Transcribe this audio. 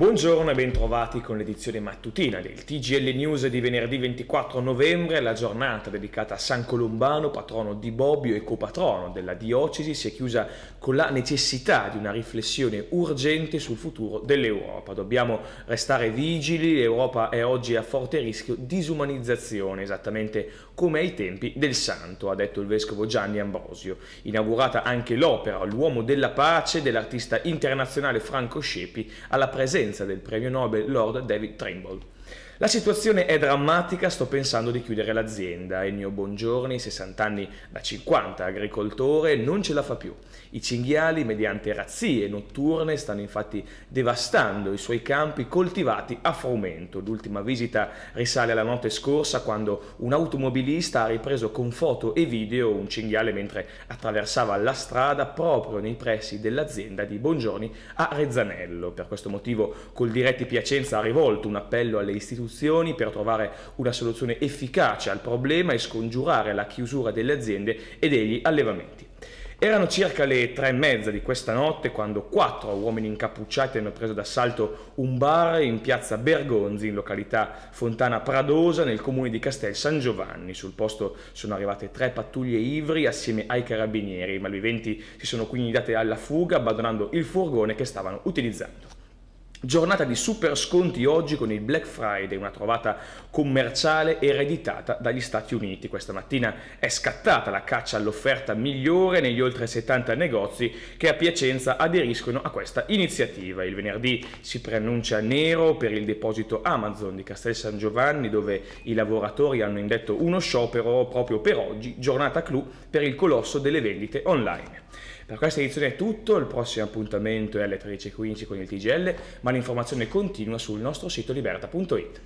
Buongiorno e bentrovati con l'edizione mattutina del TGL News di venerdì 24 novembre. La giornata dedicata a San Colombano, patrono di Bobbio e copatrono della diocesi, si è chiusa con la necessità di una riflessione urgente sul futuro dell'Europa. Dobbiamo restare vigili, l'Europa è oggi a forte rischio disumanizzazione, esattamente come ai tempi del santo, ha detto il vescovo Gianni Ambrosio. Inaugurata anche l'opera L'uomo della pace dell'artista internazionale Franco Scepi alla presenza presenza del premio Nobel Lord David Trimble. La situazione è drammatica, sto pensando di chiudere l'azienda. Il mio Bongiorni, 60 anni da 50, agricoltore, non ce la fa più. I cinghiali, mediante razzie notturne, stanno infatti devastando i suoi campi coltivati a frumento. L'ultima visita risale alla notte scorsa quando un automobilista ha ripreso con foto e video un cinghiale mentre attraversava la strada proprio nei pressi dell'azienda di Bongiorni a Rezzanello. Per questo motivo col Diretti Piacenza ha rivolto un appello alle istituzioni per trovare una soluzione efficace al problema e scongiurare la chiusura delle aziende e degli allevamenti. Erano circa le tre e mezza di questa notte quando quattro uomini incappucciati hanno preso d'assalto un bar in piazza Bergonzi, in località Fontana Pradosa, nel comune di Castel San Giovanni. Sul posto sono arrivate tre pattuglie ivri assieme ai carabinieri. I malviventi si sono quindi date alla fuga, abbandonando il furgone che stavano utilizzando. Giornata di super sconti oggi con il Black Friday, una trovata commerciale ereditata dagli Stati Uniti. Questa mattina è scattata la caccia all'offerta migliore negli oltre 70 negozi che a Piacenza aderiscono a questa iniziativa. Il venerdì si preannuncia nero per il deposito Amazon di Castel San Giovanni dove i lavoratori hanno indetto uno sciopero proprio per oggi, giornata clou per il colosso delle vendite online. Per questa edizione è tutto, il prossimo appuntamento è alle 13.15 con il TGL, ma l'informazione continua sul nostro sito liberta.it.